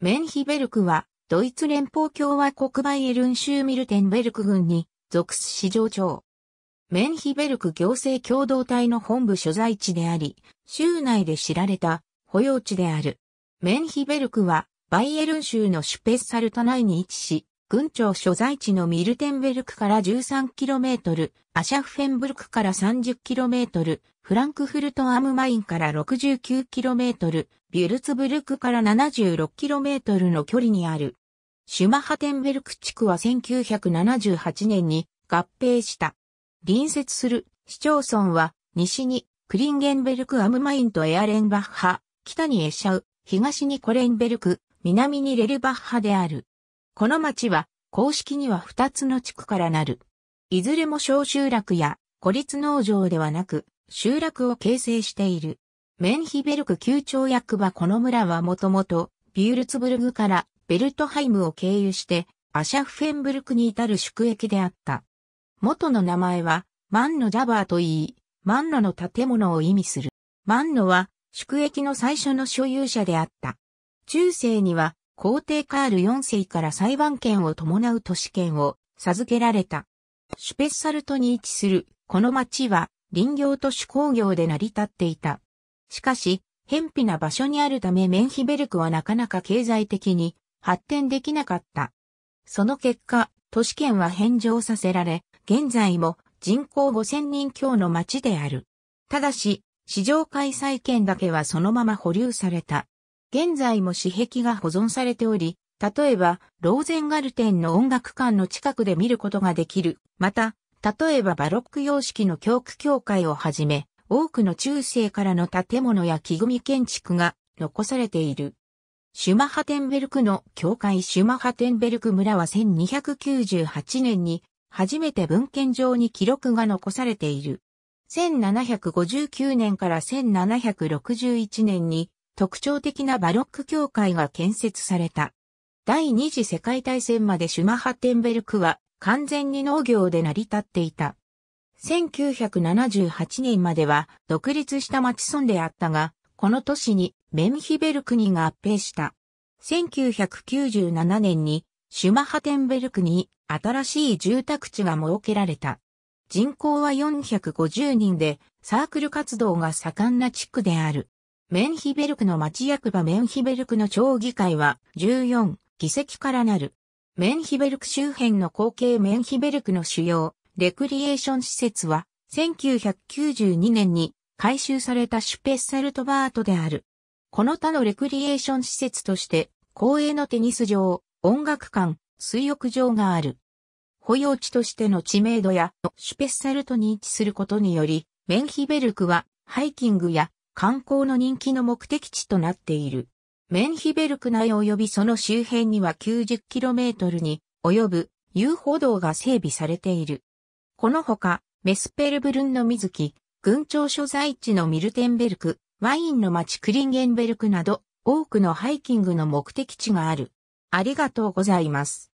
メンヒベルクは、ドイツ連邦共和国バイエルン州ミルテンベルク郡に属す市場長。メンヒベルク行政共同体の本部所在地であり、州内で知られた保養地である。メンヒベルクは、バイエルン州のシュペッサルト内に位置し、軍庁所在地のミルテンベルクから 13km、アシャフフェンブルクから 30km、フランクフルトアムマインから 69km、ビュルツブルクから 76km の距離にある。シュマハテンベルク地区は1978年に合併した。隣接する市町村は西にクリンゲンベルクアムマインとエアレンバッハ、北にエシャウ、東にコレンベルク、南にレルバッハである。この町は公式には二つの地区からなる。いずれも小集落や孤立農場ではなく集落を形成している。メンヒベルク旧町役場この村はもともとビュールツブルグからベルトハイムを経由してアシャフフェンブルクに至る宿駅であった。元の名前はマンノジャバーと言い、マンノの建物を意味する。マンノは宿駅の最初の所有者であった。中世には皇帝カール4世から裁判権を伴う都市権を授けられた。シュペッサルトに位置するこの町は林業と手工業で成り立っていた。しかし、偏僻な場所にあるためメンヒベルクはなかなか経済的に発展できなかった。その結果、都市圏は返上させられ、現在も人口5000人強の町である。ただし、市場開催権だけはそのまま保留された。現在も紙壁が保存されており、例えば、ローゼンガルテンの音楽館の近くで見ることができる。また、例えばバロック様式の教区教会をはじめ、多くの中世からの建物や木組建築が残されている。シュマハテンベルクの教会シュマハテンベルク村は1298年に初めて文献上に記録が残されている。1759年から1761年に特徴的なバロック教会が建設された。第二次世界大戦までシュマハテンベルクは完全に農業で成り立っていた。1978年までは独立した町村であったが、この年にメンヒベルクにが合併した。1997年にシュマハテンベルクに新しい住宅地が設けられた。人口は450人でサークル活動が盛んな地区である。メンヒベルクの町役場メンヒベルクの町議会は14議席からなる。メンヒベルク周辺の後継メンヒベルクの主要レクリエーション施設は1992年に改修されたシュペッサルトバートである。この他のレクリエーション施設として公営のテニス場、音楽館、水浴場がある。保養地としての知名度やシュペッサルトに位置することにより、メンヒベルクはハイキングや観光の人気の目的地となっている。メンヒベルク内及びその周辺には 90km に及ぶ遊歩道が整備されている。このほか、メスペルブルンの水木、群長所在地のミルテンベルク、ワインの町クリンゲンベルクなど、多くのハイキングの目的地がある。ありがとうございます。